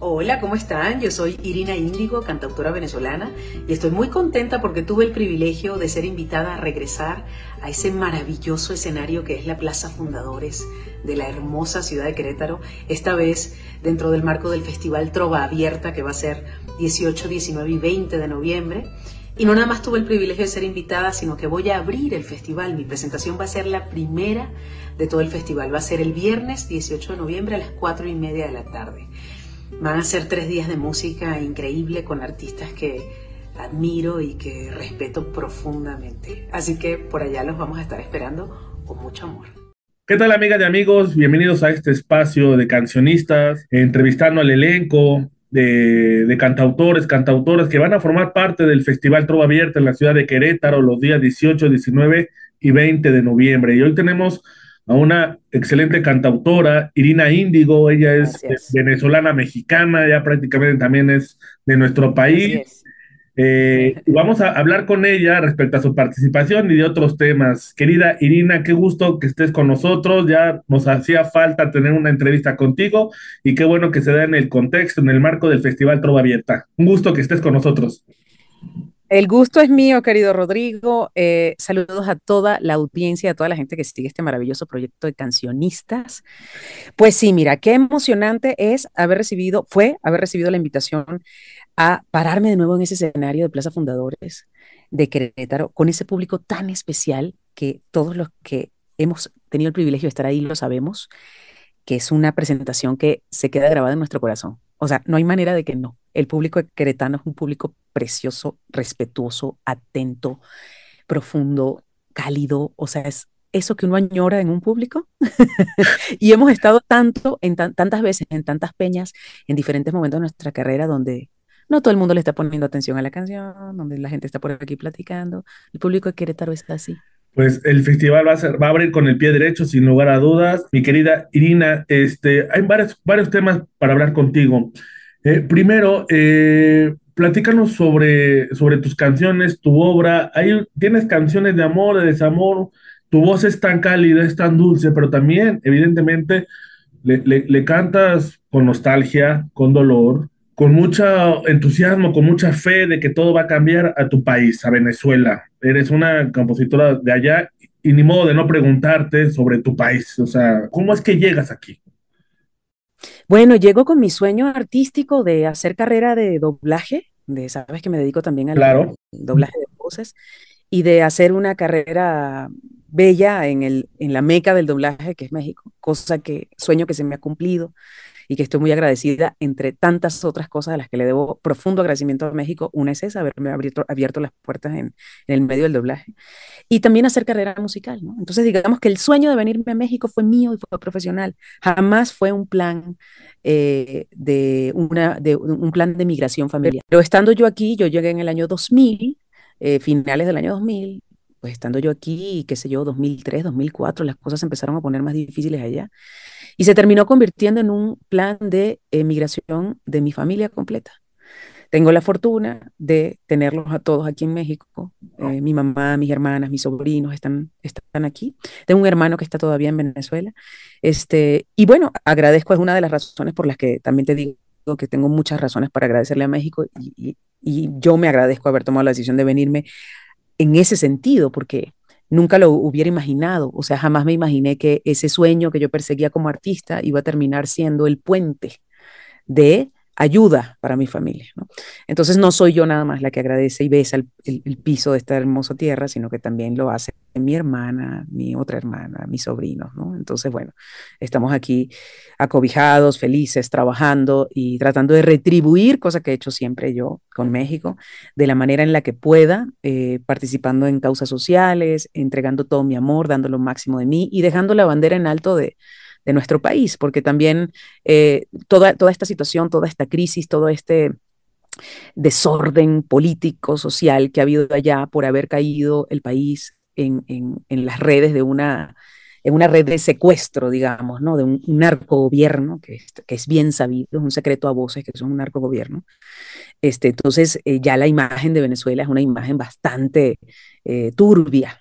Hola, ¿cómo están? Yo soy Irina Índigo, cantautora venezolana, y estoy muy contenta porque tuve el privilegio de ser invitada a regresar a ese maravilloso escenario que es la Plaza Fundadores de la hermosa ciudad de Querétaro, esta vez dentro del marco del Festival Trova Abierta que va a ser 18, 19 y 20 de noviembre. Y no nada más tuve el privilegio de ser invitada, sino que voy a abrir el festival. Mi presentación va a ser la primera de todo el festival. Va a ser el viernes 18 de noviembre a las 4 y media de la tarde. Van a ser tres días de música increíble con artistas que admiro y que respeto profundamente. Así que por allá los vamos a estar esperando con mucho amor. ¿Qué tal amigas y amigos? Bienvenidos a este espacio de cancionistas, entrevistando al elenco, de, de, cantautores, cantautoras que van a formar parte del Festival Trova Abierta en la ciudad de Querétaro los días 18, 19 y 20 de noviembre. Y hoy tenemos a una excelente cantautora, Irina Índigo, ella es, venezolana mexicana, ya prácticamente también es de nuestro país. Eh, vamos a hablar con ella respecto a su participación y de otros temas. Querida Irina, qué gusto que estés con nosotros. Ya nos hacía falta tener una entrevista contigo y qué bueno que se da en el contexto, en el marco del Festival Trova Abierta. Un gusto que estés con nosotros. El gusto es mío, querido Rodrigo. Eh, saludos a toda la audiencia, a toda la gente que sigue este maravilloso proyecto de cancionistas. Pues sí, mira, qué emocionante es haber recibido, fue haber recibido la invitación a pararme de nuevo en ese escenario de Plaza Fundadores de Querétaro con ese público tan especial que todos los que hemos tenido el privilegio de estar ahí lo sabemos, que es una presentación que se queda grabada en nuestro corazón. O sea, no hay manera de que no. El público de queretano es un público precioso, respetuoso, atento, profundo, cálido. O sea, es eso que uno añora en un público. y hemos estado tanto, en tantas veces, en tantas peñas, en diferentes momentos de nuestra carrera donde no todo el mundo le está poniendo atención a la canción, donde la gente está por aquí platicando. El público de Querétaro es así. Pues el festival va a, ser, va a abrir con el pie derecho, sin lugar a dudas. Mi querida Irina, este, hay varios, varios temas para hablar contigo. Eh, primero, eh, platícanos sobre, sobre tus canciones, tu obra. Hay, tienes canciones de amor, de desamor. Tu voz es tan cálida, es tan dulce, pero también, evidentemente, le, le cantas con nostalgia, con dolor, con mucho entusiasmo, con mucha fe de que todo va a cambiar a tu país, a Venezuela. Eres una compositora de allá y ni modo de no preguntarte sobre tu país. O sea, ¿cómo es que llegas aquí? Bueno, llego con mi sueño artístico de hacer carrera de doblaje, de sabes que me dedico también al doblaje de voces y de hacer una carrera bella en el en la meca del doblaje que es México, cosa que sueño que se me ha cumplido y que estoy muy agradecida entre tantas otras cosas a las que le debo profundo agradecimiento a México. Una es esa, haberme abierto, abierto las puertas en, el medio del doblaje. Y también hacer carrera musical, ¿no? Entonces digamos que el sueño de venirme a México fue mío y fue profesional. Jamás fue un plan eh, de, una, de un plan de migración familiar. Pero estando yo aquí, yo llegué en el año 2000, eh, finales del año 2000, pues estando yo aquí, qué sé yo, 2003, 2004, las cosas empezaron a poner más difíciles allá. Y se terminó convirtiendo en un plan de emigración de mi familia completa. Tengo la fortuna de tenerlos a todos aquí en México. Oh. Eh, mi mamá, mis hermanas, mis sobrinos están, están aquí. Tengo un hermano que está todavía en Venezuela. Este, y bueno, agradezco, es una de las razones por las que también te digo que tengo muchas razones para agradecerle a México y yo me agradezco haber tomado la decisión de venirme en ese sentido, porque nunca lo hubiera imaginado, o sea, jamás me imaginé que ese sueño que yo perseguía como artista iba a terminar siendo el puente de ayuda para mi familia. Entonces no soy yo nada más la que agradece y besa el, piso de esta hermosa tierra, sino que también lo hace mi hermana, mi otra hermana, mis sobrinos. ¿no? Entonces, bueno, estamos aquí acobijados, felices, trabajando y tratando de retribuir, cosa que he hecho siempre yo con México, de la manera en la que pueda, eh, participando en causas sociales, entregando todo mi amor, dando lo máximo de mí y dejando la bandera en alto de de nuestro país, porque también eh, toda, toda esta situación, toda esta crisis, todo este desorden político, social que ha habido allá por haber caído el país en, las redes de una, en una red de secuestro, digamos, ¿no? de un, narco-gobierno, que es, bien sabido, es un secreto a voces que son un narco Este, entonces, eh, ya la imagen de Venezuela es una imagen bastante eh, turbia.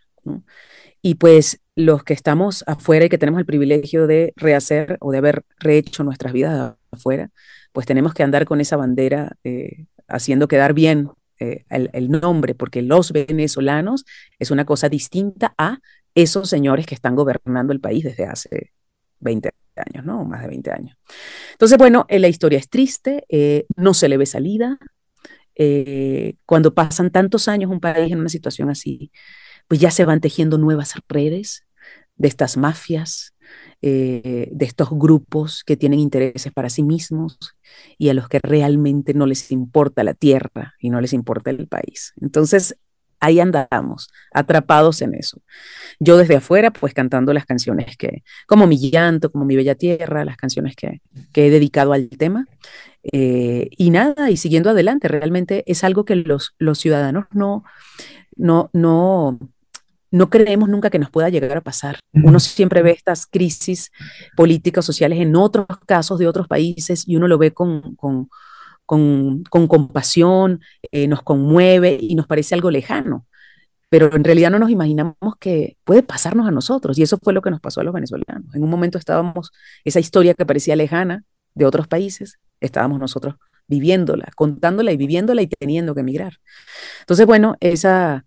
Y pues los que estamos afuera y que tenemos el privilegio de rehacer o de haber rehecho nuestras vidas afuera, pues tenemos que andar con esa bandera eh, haciendo quedar bien eh, el, nombre, porque los venezolanos es una cosa distinta a esos señores que están gobernando el país desde hace 20 años, ¿no? Más de 20 años. Entonces, bueno, eh, la historia es triste, no se le ve salida. cuando pasan tantos años un país en una situación así, pues ya se van tejiendo nuevas redes, de estas mafias, eh, de estos grupos que tienen intereses para sí mismos y a los que realmente no les importa la tierra y no les importa el país. Entonces, ahí andamos, atrapados en eso. Yo desde afuera, pues cantando las canciones que, como Mi Llanto, como Mi Bella Tierra, las canciones que, he dedicado al tema. Eh, y nada, y siguiendo adelante, realmente es algo que los, los ciudadanos no, no, no, no creemos nunca que nos pueda llegar a pasar. Uno siempre ve estas crisis políticas, sociales en otros casos de otros países y uno lo ve con, con, compasión, eh, nos conmueve y nos parece algo lejano. Pero en realidad no nos imaginamos que puede pasarnos a nosotros. Y eso fue lo que nos pasó a los venezolanos. En un momento estábamos, esa historia que parecía lejana de otros países, estábamos nosotros viviéndola, contándola y viviéndola y teniendo que emigrar. Entonces, bueno, esa,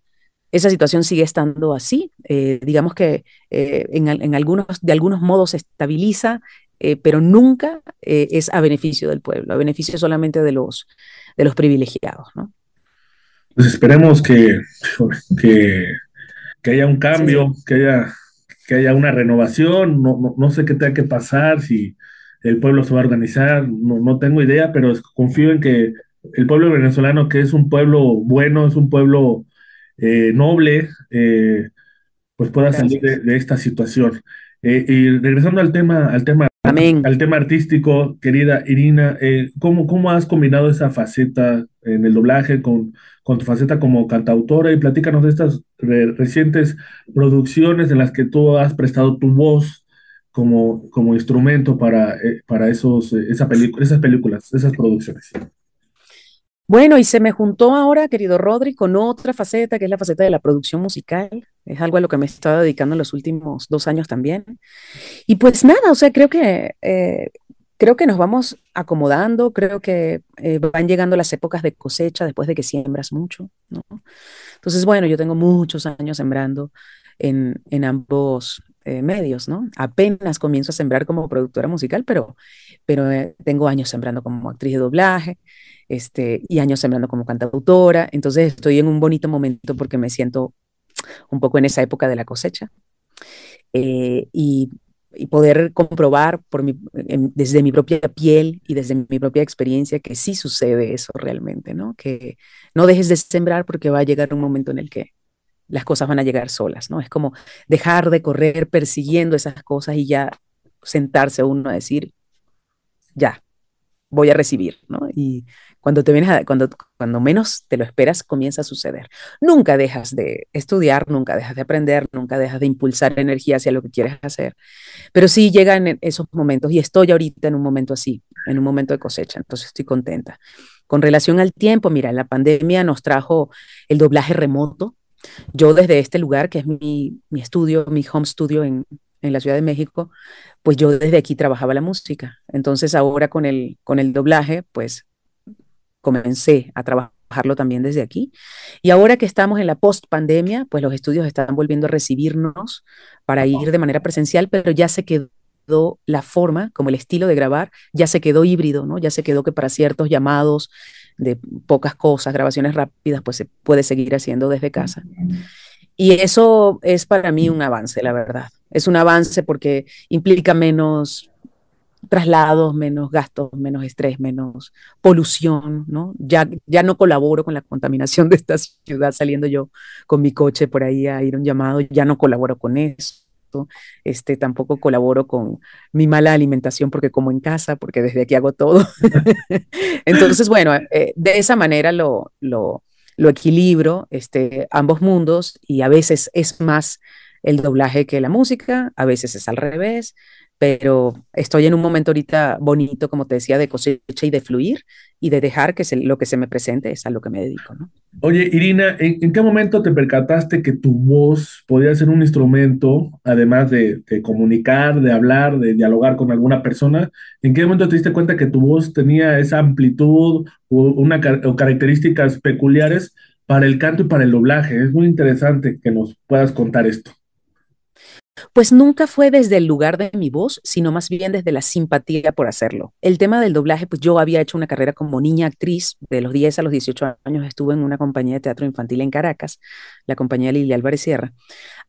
esa situación sigue estando así, eh, digamos que eh, en, algunos, de algunos modos se estabiliza, eh, pero nunca es a beneficio del pueblo, a beneficio solamente de los, de los privilegiados. Pues esperemos que, haya un cambio, que, haya, que haya una renovación, no, sé qué tenga que pasar, si el pueblo se va a organizar, no, no tengo idea, pero confío en que el pueblo venezolano, que es un pueblo bueno, es un pueblo eh, noble, eh, pues pueda salir de, esta situación. Eh, y regresando al tema, al tema, al tema artístico, querida Irina, ¿cómo, ¿cómo, has combinado esa faceta en el doblaje con, con tu faceta como cantautora? Y platícanos de estas recientes producciones en las que tú has prestado tu voz como, como instrumento para, para esos, esa esas películas, esas producciones. Bueno, y se me juntó ahora, querido Rodri, con otra faceta, que es la faceta de la producción musical. Es algo a lo que me he estado dedicando en los últimos dos años también. Y pues nada, o sea, creo que, eh, creo que nos vamos acomodando, creo que eh, van llegando las épocas de cosecha después de que siembras mucho, ¿no? Entonces, bueno, yo tengo muchos años sembrando en, en ambos eh, medios, ¿no? Apenas comienzo a sembrar como productora musical, pero, pero eh, tengo años sembrando como actriz de doblaje este, y años sembrando como cantautora. Entonces estoy en un bonito momento porque me siento un poco en esa época de la cosecha. Eh, y, y, poder comprobar por desde mi propia piel y desde mi propia experiencia que sí sucede eso realmente, ¿no? Que no dejes de sembrar porque va a llegar un momento en el que las cosas van a llegar solas, ¿no? Es como dejar de correr persiguiendo esas cosas y ya sentarse uno a decir, ya, voy a recibir, ¿no? Y cuando, te vienes cuando, cuando menos te lo esperas, comienza a suceder. Nunca dejas de estudiar, nunca dejas de aprender, nunca dejas de impulsar energía hacia lo que quieres hacer, pero sí llegan esos momentos y estoy ahorita en un momento así, en un momento de cosecha, entonces estoy contenta. Con relación al tiempo, mira, la pandemia nos trajo el doblaje remoto, yo desde este lugar, que es mi, estudio, mi home studio en, la Ciudad de México, pues yo desde aquí trabajaba la música. Entonces ahora con el, con el doblaje, pues comencé a trabajarlo también desde aquí. Y ahora que estamos en la post pandemia, pues los estudios están volviendo a recibirnos para ir de manera presencial, pero ya se quedó la forma, como el estilo de grabar, ya se quedó híbrido, ¿no? Ya se quedó que para ciertos llamados de pocas cosas, grabaciones rápidas, pues se puede seguir haciendo desde casa. Y eso es para mí un avance, la verdad. Es un avance porque implica menos traslados, menos gastos, menos estrés, menos polución, ¿no? Ya, ya no colaboro con la contaminación de esta ciudad saliendo yo con mi coche por ahí a ir a un llamado, ya no colaboro con eso este, tampoco colaboro con mi mala alimentación porque como en casa, porque desde aquí hago todo. Entonces, bueno, eh, de esa manera lo, lo, lo equilibro, este, ambos mundos y a veces es más el doblaje que la música, a veces es al revés, pero estoy en un momento ahorita bonito, como te decía, de cosecha y de fluir y de dejar que se, lo que se me presente es a lo que me dedico. Oye, Irina, ¿en, qué momento te percataste que tu voz podía ser un instrumento, además de, comunicar, de hablar, de dialogar con alguna persona? ¿En qué momento te diste cuenta que tu voz tenía esa amplitud o, una, o características peculiares para el canto y para el doblaje? Es muy interesante que nos puedas contar esto. Pues nunca fue desde el lugar de mi voz, sino más bien desde la simpatía por hacerlo. El tema del doblaje, pues yo había hecho una carrera como niña actriz, de los 10 a los 18 años estuve en una compañía de teatro infantil en Caracas, la compañía Lilia Álvarez Sierra.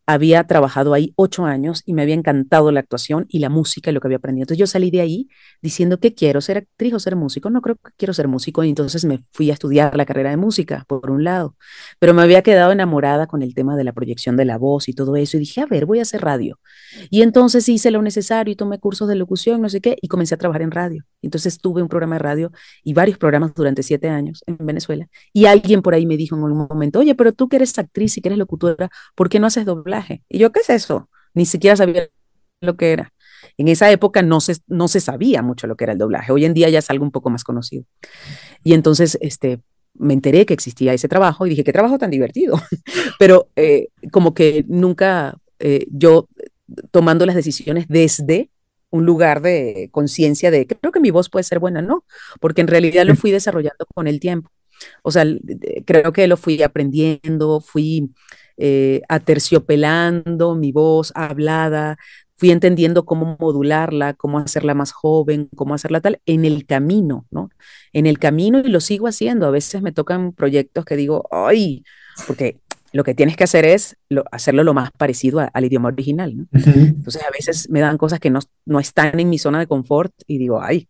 Había trabajado ahí ocho años y me había encantado la actuación y la música y lo que había aprendido. Entonces yo salí de ahí diciendo que quiero ser actriz o ser músico. No creo que quiero ser músico y entonces me fui a estudiar la carrera de música, por un lado. Pero me había quedado enamorada con el tema de la proyección de la voz y todo eso y dije, a ver, voy a hacer radio y entonces hice lo necesario y tomé cursos de locución, no sé qué, y comencé a trabajar en radio. Entonces tuve un programa de radio y varios programas durante siete años en Venezuela. Y alguien por ahí me dijo en algún momento, oye, pero tú que eres actriz y que eres locutora, ¿por qué no haces doblaje? Y yo, ¿qué es eso? Ni siquiera sabía lo que era. En esa época no se, no se sabía mucho lo que era el doblaje. Hoy en día ya es algo un poco más conocido. Y entonces, este, me enteré que existía ese trabajo y dije, qué trabajo tan divertido, pero eh, como que nunca eh, yo eh, tomando las decisiones desde un lugar de conciencia de creo que mi voz puede ser buena, no, porque en realidad lo fui desarrollando con el tiempo. O sea, creo que lo fui aprendiendo, fui eh, aterciopelando mi voz hablada, fui entendiendo cómo modularla, cómo hacerla más joven, cómo hacerla tal, en el camino, ¿no? En el camino y lo sigo haciendo. A veces me tocan proyectos que digo, ay, porque lo que tienes que hacer es hacerlo lo más parecido al idioma original. Entonces, a veces me dan cosas que no, no están en mi zona de confort y digo, ay,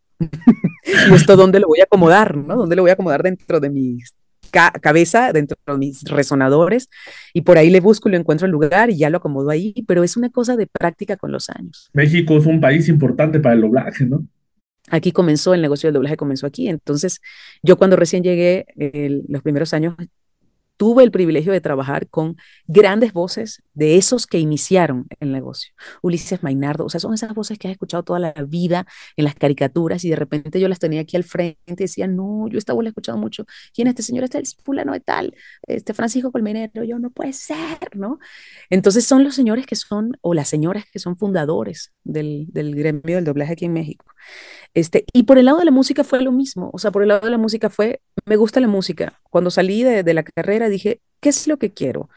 ¿y esto dónde lo voy a acomodar? ¿no? ¿Dónde lo voy a acomodar dentro de mi cabeza, dentro de mis resonadores? Y por ahí le busco y le encuentro el lugar y ya lo acomodo ahí, pero es una cosa de práctica con los años. México es un país importante para el doblaje, ¿no? aquí comenzó el negocio del doblaje, comenzó aquí. Entonces, yo cuando recién llegué, los primeros años tuve el privilegio de trabajar con grandes voces de esos que iniciaron el negocio. Ulises Mainardo, o sea, son esas voces que has escuchado toda la vida en las caricaturas y de repente yo las tenía aquí al frente y decía, no, yo esta voz la he escuchado mucho. ¿Quién es este señor? Este es fulano de tal, este Francisco Colmenero, yo no puede ser, ¿no? Entonces son los señores que son, o las señoras que son fundadores del, del gremio del doblaje aquí en México. Este, y por el lado de la música fue lo mismo, o sea, por el lado de la música fue, me gusta la música. Cuando salí de, la carrera dije, ¿qué es lo que quiero?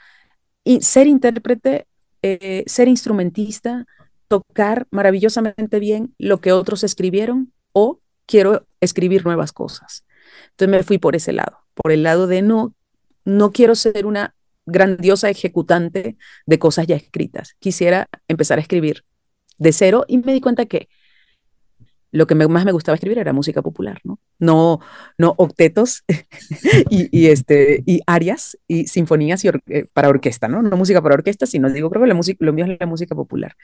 Y ser intérprete, eh, ser instrumentista, tocar maravillosamente bien lo que otros escribieron o quiero escribir nuevas cosas. Entonces me fui por ese lado, por el lado de no, no quiero ser una grandiosa ejecutante de cosas ya escritas. Quisiera empezar a escribir de cero y me di cuenta que lo que más me gustaba escribir era música popular, ¿no? No, no octetos y, este, y arias y sinfonías y eh, para orquesta, ¿no? No música para orquesta, sino digo, creo que la música, lo mío es la música popular.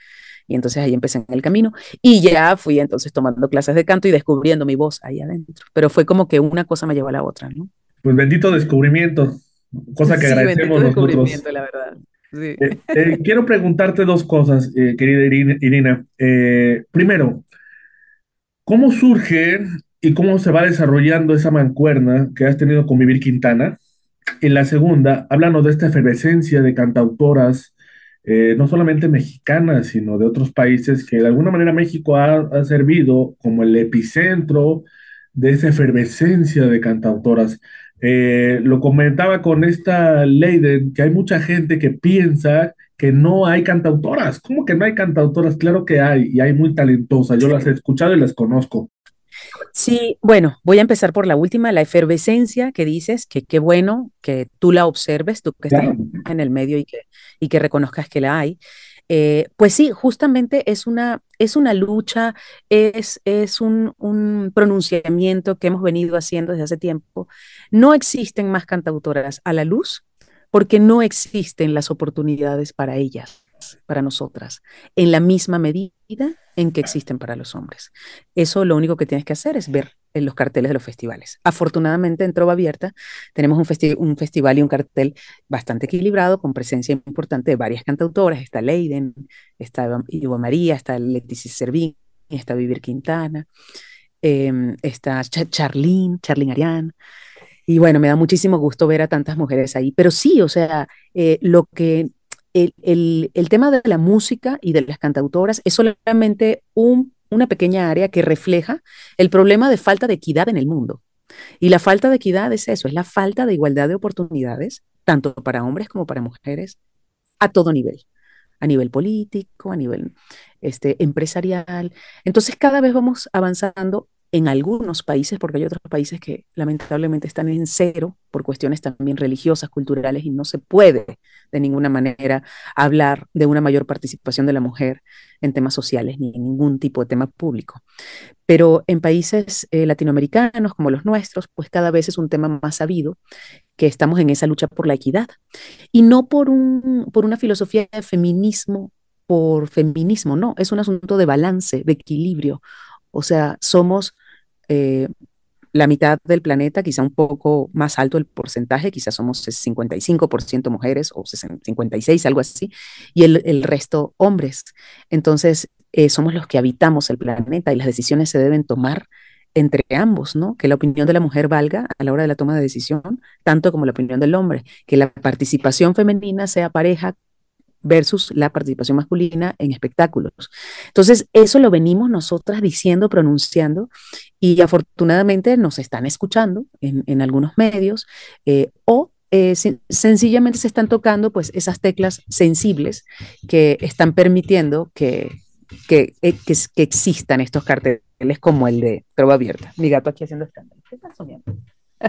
Y entonces ahí empecé en el camino y ya fui entonces tomando clases de canto y descubriendo mi voz ahí adentro. Pero fue como que una cosa me llevó a la otra, ¿no? Pues bendito descubrimiento, cosa que sí, agradecemos bendito Descubrimiento, la verdad. Eh, eh, quiero preguntarte dos cosas, querida Irina. primero, ¿Cómo surge y cómo se va desarrollando esa mancuerna que has tenido con Vivir Quintana? En la segunda, háblanos de esta efervescencia de cantautoras, eh, no solamente mexicanas, sino de otros países, que de alguna manera México ha, servido como el epicentro de esa efervescencia de cantautoras. Eh, lo comentaba con esta ley de que hay mucha gente que piensa que no hay cantautoras. ¿Cómo que no hay cantautoras? Claro que hay, y hay muy talentosas. Yo las he escuchado y las conozco. Sí, bueno, voy a empezar por la última, la efervescencia que dices, que qué bueno que tú la observes, tú que estás en el medio y que, y que reconozcas que la hay. Eh, pues sí, justamente es una, es una lucha, es, es un, un, pronunciamiento que hemos venido haciendo desde hace tiempo. No existen más cantautoras a la luz porque no existen las oportunidades para ellas, para nosotras, en la misma medida en que existen para los hombres. Eso lo único que tienes que hacer es ver en los carteles de los festivales. Afortunadamente en Trova Abierta tenemos un, festival y un cartel bastante equilibrado, con presencia importante de varias cantautoras. Está Leiden, está Ivo María, está Leticia Servín, está Vivir Quintana, em, está Charlene, Charlene Arián. Y bueno, me da muchísimo gusto ver a tantas mujeres ahí. Pero sí, o sea, eh, lo que el, tema de la música y de las cantautoras es solamente una pequeña área que refleja el problema de falta de equidad en el mundo. Y la falta de equidad es eso, es la falta de igualdad de oportunidades, tanto para hombres como para mujeres, a todo nivel a nivel político, a nivel este, empresarial. Entonces cada vez vamos avanzando en algunos países, porque hay otros países que lamentablemente están en cero por cuestiones también religiosas, culturales, y no se puede de ninguna manera hablar de una mayor participación de la mujer en temas sociales ni en ningún tipo de tema público. Pero en países eh, latinoamericanos como los nuestros, pues cada vez es un tema más sabido que estamos en esa lucha por la equidad y no por, un, por una filosofía de feminismo por feminismo, no, es un asunto de balance, de equilibrio, o sea, somos eh, la mitad del planeta, quizá un poco más alto el porcentaje, quizás somos 55% mujeres o 56, algo así, y el, resto hombres. Entonces, eh, somos los que habitamos el planeta y las decisiones se deben tomar entre ambos, ¿no? Que la opinión de la mujer valga a la hora de la toma de decisión, tanto como la opinión del hombre, que la participación femenina sea pareja versus la participación masculina en espectáculos. Entonces, eso lo venimos nosotras diciendo, pronunciando, y afortunadamente nos están escuchando en, algunos medios eh, o eh, sencillamente se están tocando pues esas teclas sensibles que están permitiendo que, eh, que, que, existan estos carteles como el de Trova Abierta. Mi gato aquí haciendo escándalo. ¿Qué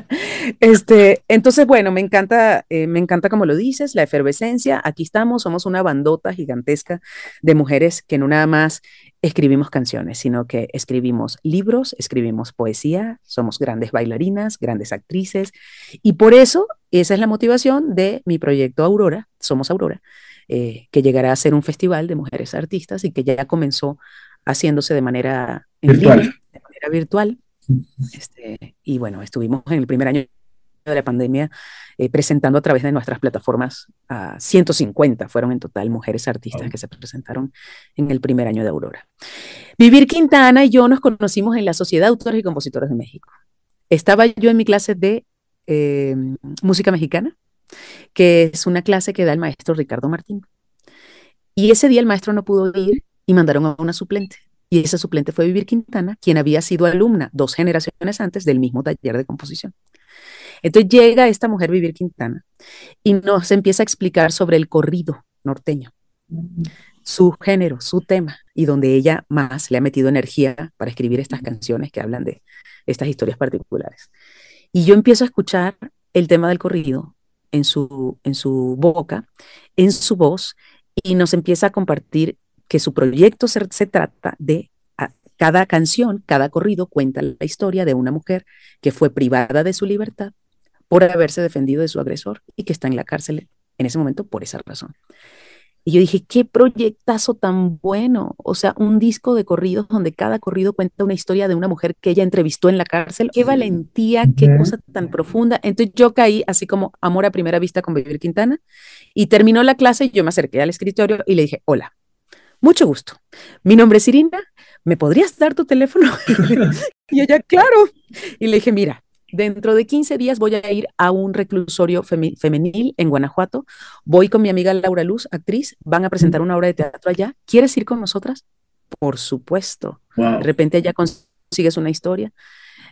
Este, entonces, bueno, me encanta, eh, me encanta como lo dices, la efervescencia. Aquí estamos, somos una bandota gigantesca de mujeres que no nada más escribimos canciones, sino que escribimos libros, escribimos poesía, somos grandes bailarinas, grandes actrices. Y por eso, esa es la motivación de mi proyecto Aurora, Somos Aurora, eh, que llegará a ser un festival de mujeres artistas y que ya comenzó haciéndose de manera, de manera virtual este, y bueno, estuvimos en el primer año de la pandemia eh, presentando a través de nuestras plataformas a 150 fueron en total mujeres artistas que se presentaron en el primer año de Aurora. Vivir Quintana y yo nos conocimos en la Sociedad de Autores y Compositores de México. Estaba yo en mi clase de eh, música mexicana, que es una clase que da el maestro Ricardo Martín. Y ese día el maestro no pudo ir y mandaron a una suplente y esa suplente fue Vivir Quintana, quien había sido alumna dos generaciones antes del mismo taller de composición. Entonces llega esta mujer Vivir Quintana y nos empieza a explicar sobre el corrido norteño, su género, su tema, y donde ella más le ha metido energía para escribir estas canciones que hablan de estas historias particulares. Y yo empiezo a escuchar el tema del corrido en su, en su boca, en su voz, y nos empieza a compartir que su proyecto se, trata de ah, cada canción, cada corrido cuenta la historia de una mujer que fue privada de su libertad por haberse defendido de su agresor y que está en la cárcel en ese momento por esa razón. Y yo dije, qué proyectazo tan bueno. O sea, un disco de corridos donde cada corrido cuenta una historia de una mujer que ella entrevistó en la cárcel. Qué valentía, qué cosa tan profunda. Entonces yo caí así como amor a primera vista con Vivir Quintana y terminó la clase y yo me acerqué al escritorio y le dije, hola, mucho gusto. Mi nombre es Irina. ¿Me podrías dar tu teléfono? y ella, claro. Y le dije, mira, dentro de 15 días voy a ir a un reclusorio femenil en Guanajuato. Voy con mi amiga Laura Luz, actriz. Van a presentar una obra de teatro allá. ¿Quieres ir con nosotras? Por supuesto. De repente ya consigues una historia.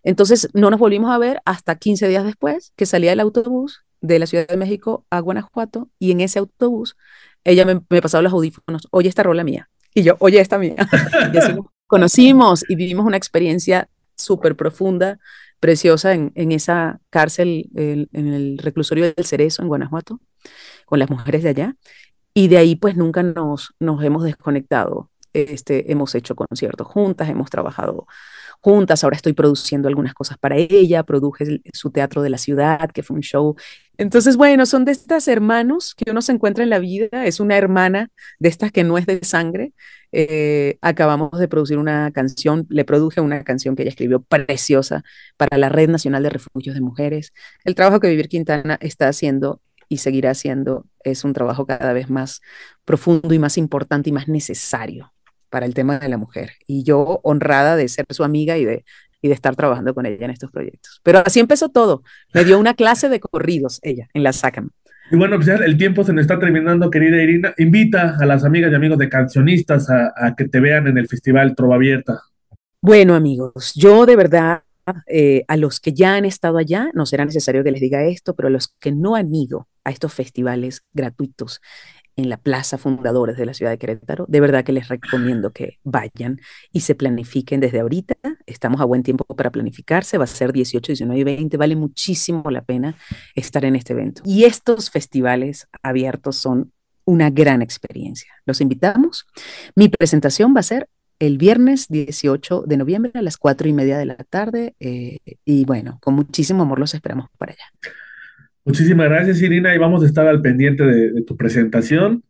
Entonces no nos volvimos a ver hasta 15 días después que salía el autobús de la Ciudad de México a Guanajuato y en ese autobús ella me, me pasaba los audífonos, oye esta rola mía. Y yo, oye esta mía. Y así conocimos y vivimos una experiencia súper profunda, preciosa en, esa cárcel, en el reclusorio del Cerezo, en Guanajuato, con las mujeres de allá. Y de ahí pues nunca nos, hemos desconectado. Este, hemos hecho conciertos juntas, hemos trabajado juntas, ahora estoy produciendo algunas cosas para ella, produje su Teatro de la Ciudad, que fue un show entonces, bueno, son de estas hermanos que uno se encuentra en la vida, es una hermana de estas que no es de sangre. Eh, acabamos de producir una canción, le produje una canción que ella escribió preciosa para la Red Nacional de Refugios de Mujeres. El trabajo que Vivir Quintana está haciendo y seguirá haciendo es un trabajo cada vez más profundo y más importante y más necesario para el tema de la mujer. Y yo honrada de ser su amiga y de y de estar trabajando con ella en estos proyectos. Pero así empezó todo. Me dio una clase de corridos ella en la SACAM. Y bueno, pues el tiempo se nos está terminando, querida Irina. Invita a las amigas y amigos de cancionistas a, que te vean en el Festival Trova Abierta. Bueno, amigos, yo de verdad, eh, a los que ya han estado allá, no será necesario que les diga esto, pero a los que no han ido a estos festivales gratuitos, en la Plaza Fundadores de la ciudad de Querétaro. De verdad que les recomiendo que vayan y se planifiquen desde ahorita. Estamos a buen tiempo para planificarse. Va a ser 18, 19 y 20. Vale muchísimo la pena estar en este evento. Y estos festivales abiertos son una gran experiencia. Los invitamos. Mi presentación va a ser el viernes 18 de noviembre a las 4 y media de la tarde. Eh, y bueno, con muchísimo amor los esperamos para allá. Muchísimas gracias, Irina, y vamos a estar al pendiente de, tu presentación.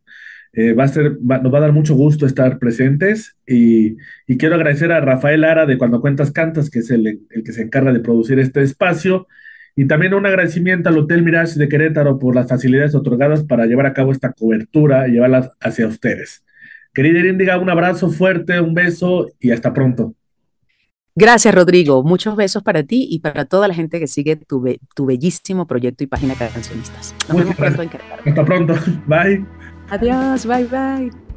Eh, va a ser, nos va a dar mucho gusto estar presentes y, quiero agradecer a Rafael Ara de Cuando Cuentas Cantas, que es el, que se encarga de producir este espacio, y también un agradecimiento al Hotel Mirage de Querétaro por las facilidades otorgadas para llevar a cabo esta cobertura y llevarla hacia ustedes. Querida Irina, un abrazo fuerte, un beso y hasta pronto. Gracias, Rodrigo. Muchos besos para ti y para toda la gente que sigue tu, tu bellísimo proyecto y página Cancionistas. Nos vemos pronto en Hasta pronto. Bye. Adiós. Bye, bye.